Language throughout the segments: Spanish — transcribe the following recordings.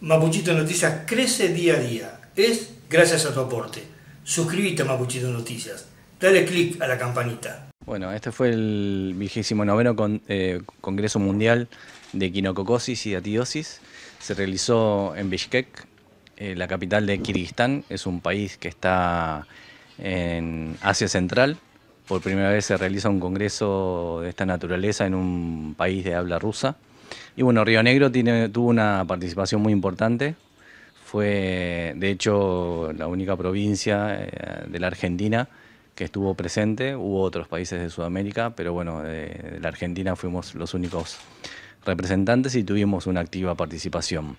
Mapuchito Noticias crece día a día. Es gracias a tu aporte. Suscríbete a Mapuchito Noticias. Dale click a la campanita. Bueno, este fue el vigésimo noveno eh, Congreso Mundial de Quinococosis y atiosis. Se realizó en Bishkek, eh, la capital de Kirguistán. Es un país que está en Asia Central. Por primera vez se realiza un congreso de esta naturaleza en un país de habla rusa. Y bueno, Río Negro tuvo una participación muy importante. Fue, de hecho, la única provincia eh, de la Argentina que estuvo presente. Hubo otros países de Sudamérica, pero bueno, de la Argentina fuimos los únicos representantes y tuvimos una activa participación.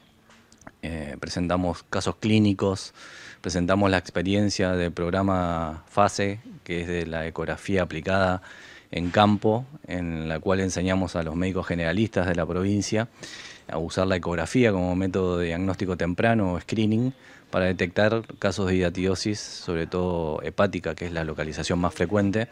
Eh, presentamos casos clínicos, presentamos la experiencia del programa FASE, que es de la ecografía aplicada en campo, en la cual enseñamos a los médicos generalistas de la provincia a usar la ecografía como método de diagnóstico temprano o screening para detectar casos de hidatiosis, sobre todo hepática, que es la localización más frecuente,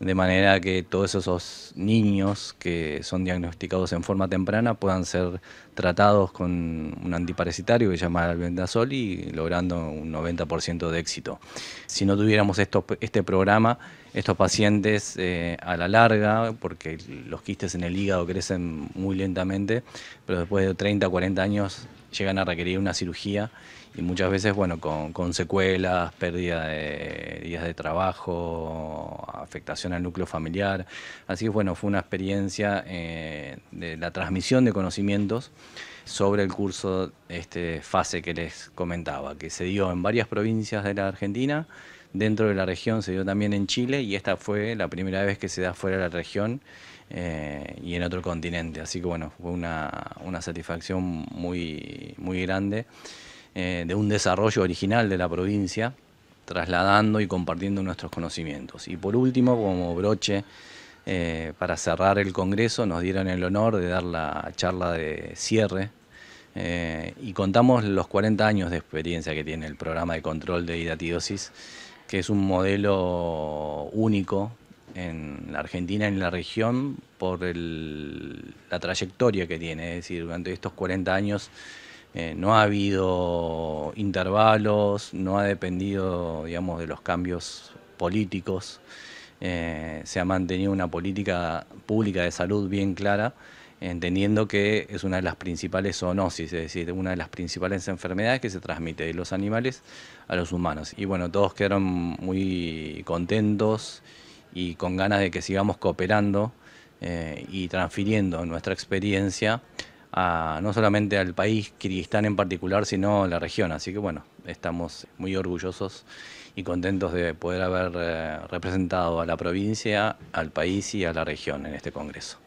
de manera que todos esos niños que son diagnosticados en forma temprana puedan ser tratados con un antiparasitario que se llama albendazol y logrando un 90% de éxito. Si no tuviéramos esto, este programa, estos pacientes eh, a la larga, porque los quistes en el hígado crecen muy lentamente, pero después de 30 o 40 años llegan a requerir una cirugía y muchas veces, bueno, con, secuelas, pérdida de días de trabajo, afectación al núcleo familiar. Así que, bueno, fue una experiencia eh, de la transmisión de conocimientos sobre el curso este, fase que les comentaba, que se dio en varias provincias de la Argentina dentro de la región, se dio también en Chile y esta fue la primera vez que se da fuera de la región eh, y en otro continente. Así que bueno, fue una, satisfacción muy, muy grande eh, de un desarrollo original de la provincia, trasladando y compartiendo nuestros conocimientos. Y por último, como broche, eh, para cerrar el Congreso nos dieron el honor de dar la charla de cierre y contamos los 40 años de experiencia que tiene el programa de control de hidatidosis que es un modelo único en la Argentina, en la región, por la trayectoria que tiene. Es decir, durante estos 40 años eh, no ha habido intervalos, no ha dependido, de los cambios políticos. Eh, se ha mantenido una política pública de salud bien clara entendiendo que es una de las principales zoonosis, es decir, una de las principales enfermedades que se transmite de los animales a los humanos. Y bueno, todos quedaron muy contentos y con ganas de que sigamos cooperando eh, y transfiriendo nuestra experiencia no solamente al país, Kirguistán en particular, sino a la región. Así que bueno, estamos muy orgullosos y contentos de poder haber eh, representado a la provincia, al país y a la región en este Congreso.